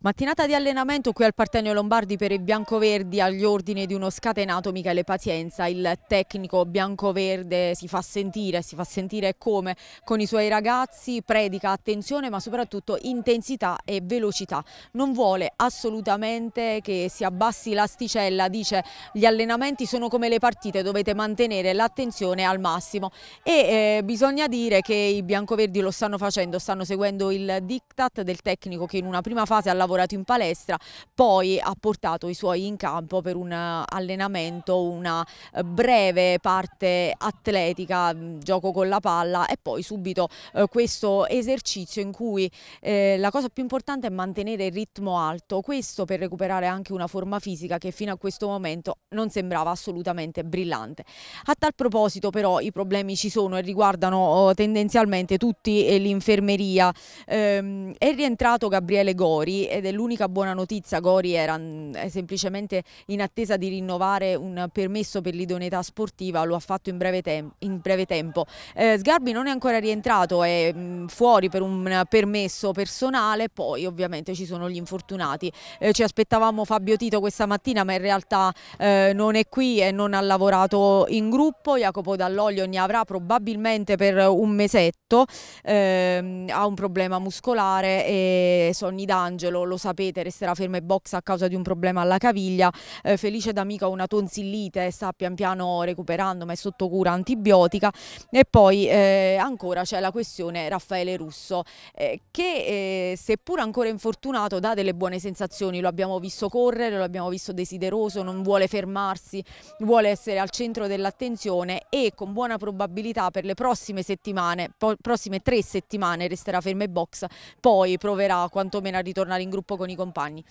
Mattinata di allenamento qui al Partenio Lombardi per i biancoverdi agli ordini di uno scatenato Michele Pazienza. Il tecnico biancoverde si fa sentire, si fa sentire come con i suoi ragazzi, predica attenzione ma soprattutto intensità e velocità. Non vuole assolutamente che si abbassi l'asticella, dice gli allenamenti sono come le partite, dovete mantenere l'attenzione al massimo e eh, bisogna dire che i biancoverdi lo stanno facendo, stanno seguendo il diktat del tecnico che in una prima fase alla lavorato in palestra, poi ha portato i suoi in campo per un eh, allenamento, una eh, breve parte atletica, mm, gioco con la palla e poi subito eh, questo esercizio in cui la cosa più importante è mantenere il ritmo alto, questo per recuperare anche una forma fisica che fino a questo momento non sembrava assolutamente brillante. A tal proposito però i problemi ci sono e riguardano oh, tendenzialmente tutti l'infermeria. Ehm, è rientrato Gabriele Gori ed è l'unica buona notizia. Gori era mm, semplicemente in attesa di rinnovare un permesso per l'idoneità sportiva, lo ha fatto in breve, te in breve tempo. Eh, Sgarbi non è ancora rientrato, è mh, mm, fuori per un permesso personale, poi ovviamente ci sono gli infortunati. Eh, ci aspettavamo Fabio Tito questa mattina ma in realtà eh, non è qui e non ha lavorato in gruppo, Jacopo Dall'Olio ne avrà probabilmente per un mesetto, ehm, ha un problema muscolare e Sonny D'Angelo lo, lo, sapete, resterà fermo ai box a causa di un problema alla caviglia. Eh, Felice D'Amico ha una tonsillite, sta pian piano recuperando, ma è sotto cura antibiotica. E poi eh, ancora c'è la questione Raffaele Russo, eh, che eh, seppur ancora infortunato dà delle buone sensazioni, lo abbiamo visto correre, lo abbiamo visto desideroso, non vuole fermarsi, vuole essere al centro dell'attenzione e con buona probabilità per le prossime settimane, prossime tre settimane resterà fermo ai box, poi proverà quantomeno a ritornare in in gruppo con i compagni.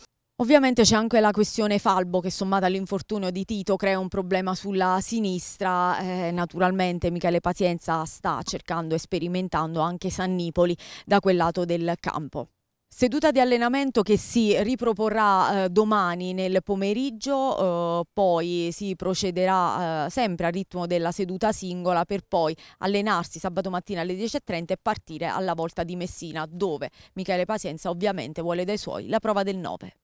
Ovviamente c'è anche la questione Falbo che sommata all'infortunio di Tito crea un problema sulla sinistra, eh, naturalmente Michele Pazienza sta cercando e sperimentando anche Sannipoli da quel lato del campo. Seduta di allenamento che si riproporrà eh, domani nel pomeriggio, eh, poi si procederà eh, sempre a ritmo della seduta singola per poi allenarsi sabato mattina alle 10.30 e partire alla volta di Messina dove Michele Pazienza ovviamente vuole dai suoi la prova del 9.